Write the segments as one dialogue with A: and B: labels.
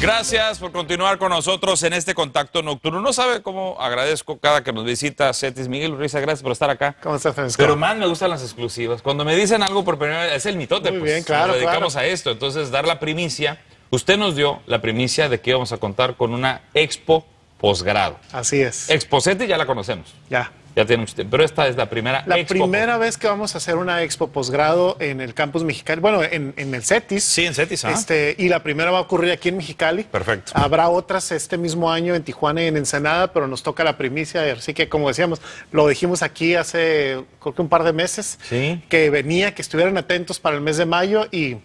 A: Gracias por continuar con nosotros en este contacto nocturno. No sabe cómo agradezco cada que nos visita Cetis Miguel Risa, gracias por estar acá.
B: ¿Cómo estás, Francisco? Pero más
A: me gustan las exclusivas. Cuando me dicen algo por primera vez, es el mitote, Muy pues, Bien, claro. Nos dedicamos a esto. Entonces, dar la primicia. Usted nos dio la primicia de que íbamos a contar con una expo posgrado. Así es. Expo Cetis ya la conocemos. Ya. Ya tiene mucho Pero esta es la primera La primera
B: vez que vamos a hacer una expo posgrado en el campus Mexicali, bueno, en, el CETIS. Sí, en CETIS, Este, y la primera va a ocurrir aquí en Mexicali. Perfecto. Habrá otras este mismo año en Tijuana y en Ensenada, pero nos toca la primicia. Así que, como decíamos, lo dijimos aquí hace, creo que un par de meses, ¿Sí? que venía, que estuvieran atentos para el mes de mayo y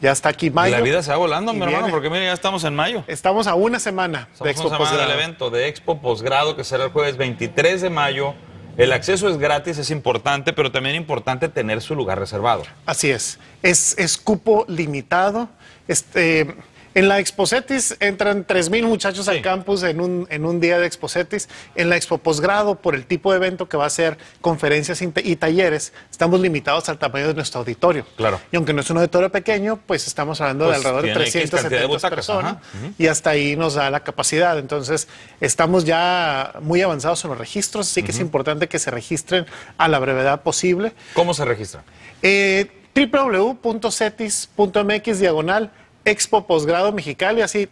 B: ya está aquí mayo. La vida se va volando, mi hermano, porque mira, ya estamos en mayo. Estamos a una semana de Expo una semana del evento
A: de Expo Posgrado que será el jueves 23 de mayo el acceso es gratis, es importante, pero también es
B: importante tener su lugar reservado. Así es. Es, cupo limitado. Este en la Exposetis entran 3.000 muchachos al campus en un, día de Exposetis. En la Expo Posgrado, por el tipo de evento que va a ser conferencias y talleres, estamos limitados al tamaño de nuestro auditorio. Claro. Y aunque no es un auditorio pequeño, pues estamos hablando de pues alrededor de 370 personas. Y hasta ahí nos da la capacidad. Entonces, estamos ya muy avanzados en los registros, así que es importante que se registren a la brevedad posible. ¿Cómo se registran? Eh, www.cetis.mx diagonal Expo Posgrado Mexicali, así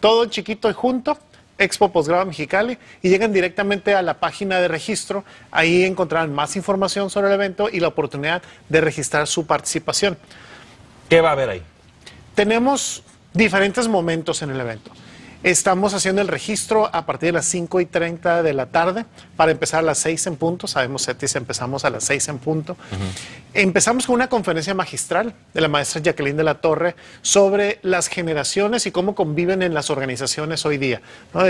B: todo chiquito y junto, Expo Posgrado Mexicali, y llegan directamente a la página de registro. Ahí encontrarán más información sobre el evento y la oportunidad de registrar su participación. ¿Qué va a haber ahí? Tenemos diferentes momentos en el evento. Estamos haciendo el registro a partir de las 5 y 30 de la tarde para empezar a las 6 en punto. Sabemos, CETIS, empezamos a las 6 en punto. Empezamos con una conferencia magistral de la maestra Jacqueline de la Torre sobre las generaciones y cómo conviven en las organizaciones hoy día,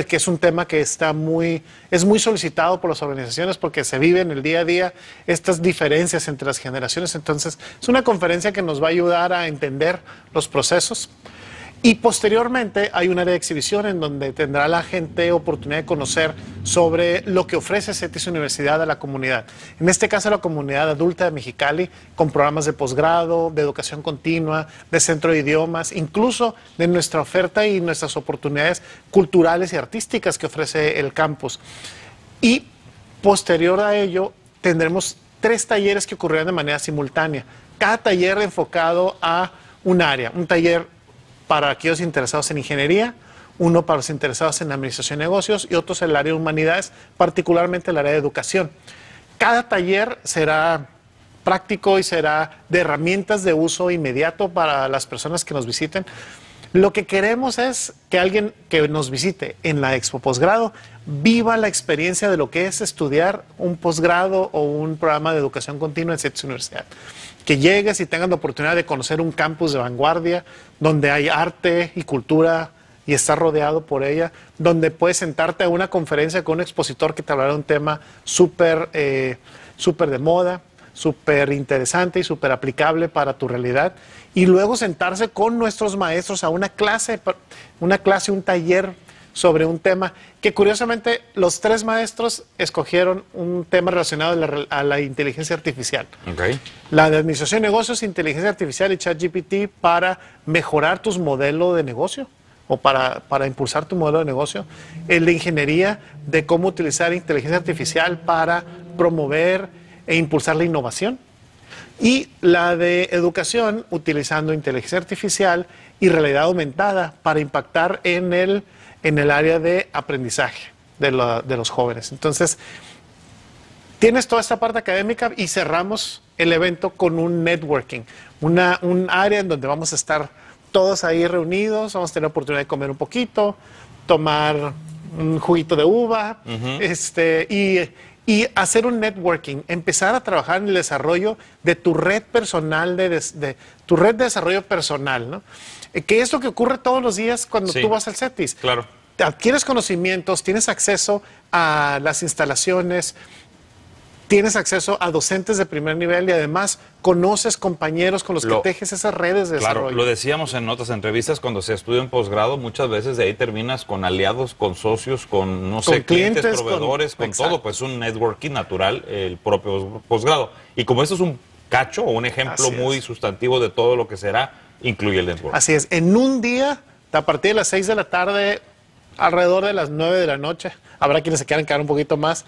B: que es un tema que está muy, es muy solicitado por las organizaciones porque se vive en el día a día estas diferencias entre las generaciones. Entonces, es una conferencia que nos va a ayudar a entender los procesos. Y posteriormente hay un área de exhibición en donde tendrá la gente oportunidad de conocer sobre lo que ofrece CETIS Universidad a la comunidad. En este caso, a la comunidad adulta de Mexicali, con programas de posgrado, de educación continua, de centro de idiomas, incluso de nuestra oferta y nuestras oportunidades culturales y artísticas que ofrece el campus. Y posterior a ello, tendremos tres talleres que ocurrirán de manera simultánea. Cada taller enfocado a un área, un taller para aquellos interesados en ingeniería, uno para los interesados en administración de negocios y otros en el área de humanidades, particularmente el área de educación. Cada taller será práctico y será de herramientas de uso inmediato para las personas que nos visiten. Lo que queremos es que alguien que nos visite en la Expo Posgrado viva la experiencia de lo que es estudiar un posgrado o un programa de educación continua en cierta universidad. Que llegues y tengas la oportunidad de conocer un campus de vanguardia donde hay arte y cultura y estás rodeado por ella, donde puedes sentarte a una conferencia con un expositor que te hablará de un tema súper eh, de moda súper interesante y súper aplicable para tu realidad. Y luego sentarse con nuestros maestros a una clase, una clase, un taller sobre un tema que curiosamente los tres maestros escogieron un tema relacionado a la, inteligencia artificial. La Administración de Negocios, Inteligencia Artificial y ChatGPT para mejorar tus modelos de negocio o para, impulsar tu modelo de negocio, el ingeniería, de cómo utilizar inteligencia artificial para promover e impulsar la innovación. Y la de educación utilizando inteligencia artificial y realidad aumentada para impactar en el, en el área de aprendizaje de, los jóvenes. Entonces, tienes toda esta parte académica y cerramos el evento con un networking, una, un área en donde vamos a estar todos ahí reunidos, vamos a tener la oportunidad de comer un poquito, tomar un juguito de uva, este, y, y hacer un networking, empezar a trabajar en el desarrollo de tu red personal, de, tu red de desarrollo personal, ¿no? Eh, que es lo que ocurre todos los días cuando tú vas al CETIS. Claro. Adquieres conocimientos, tienes acceso a las instalaciones, tienes acceso a docentes de primer nivel y además conoces compañeros con los que tejes esas redes de claro, Lo
A: decíamos en otras entrevistas, cuando se estudia en posgrado, muchas veces de ahí terminas con aliados, con socios, con no sé, clientes, proveedores, con, todo, pues un networking natural, el propio posgrado. Y como esto es un cacho o un ejemplo muy sustantivo de todo lo que será, incluye el networking. Así
B: es, en un día, a partir de las 6 de la tarde, alrededor de las 9 de la noche. Habrá quienes se quieran quedar un poquito más.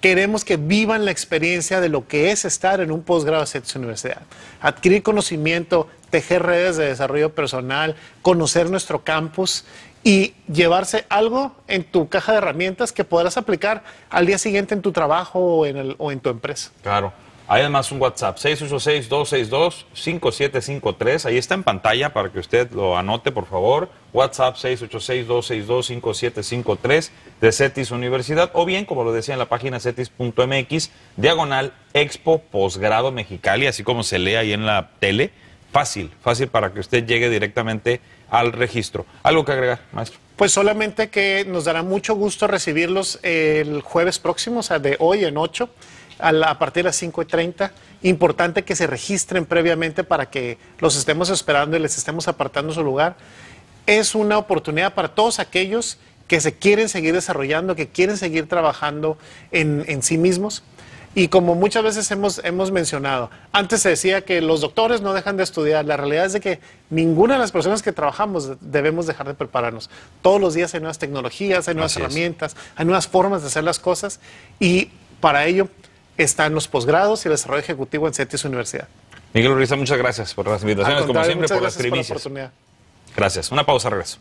B: Queremos que vivan la experiencia de lo que es estar en un posgrado de su universidad. Adquirir conocimiento, tejer redes de desarrollo personal, conocer nuestro campus y llevarse algo en tu caja de herramientas que podrás aplicar al día siguiente en tu trabajo o en, o en tu empresa.
A: Claro. Hay además un WhatsApp, 686-262-5753. Ahí está en pantalla para que usted lo anote, por favor. WhatsApp 686-262-5753 de CETIS Universidad. O bien, como lo decía en la página cetis.mx, diagonal Expo Posgrado Mexicali, así como se lee ahí en la tele. Fácil, fácil para que usted llegue directamente al registro. ¿Algo que agregar, maestro?
B: Pues solamente que nos dará mucho gusto recibirlos el jueves próximo, o sea, de hoy en ocho a, partir de las 5.30. Importante que se registren previamente para que los estemos esperando y les estemos apartando su lugar. Es una oportunidad para todos aquellos que se quieren seguir desarrollando, que quieren seguir trabajando en, sí mismos. Y como muchas veces hemos, hemos, mencionado, antes se decía que los doctores no dejan de estudiar. La realidad es de que ninguna de las personas que trabajamos debemos dejar de prepararnos. Todos los días hay nuevas tecnologías, hay nuevas herramientas, hay nuevas formas de hacer las cosas. Y para ello está en los posgrados y el desarrollo ejecutivo en CETIS Universidad.
A: Miguel Urisa, muchas gracias por las invitaciones, como siempre, por las primicias. Por la gracias. Una pausa, regreso.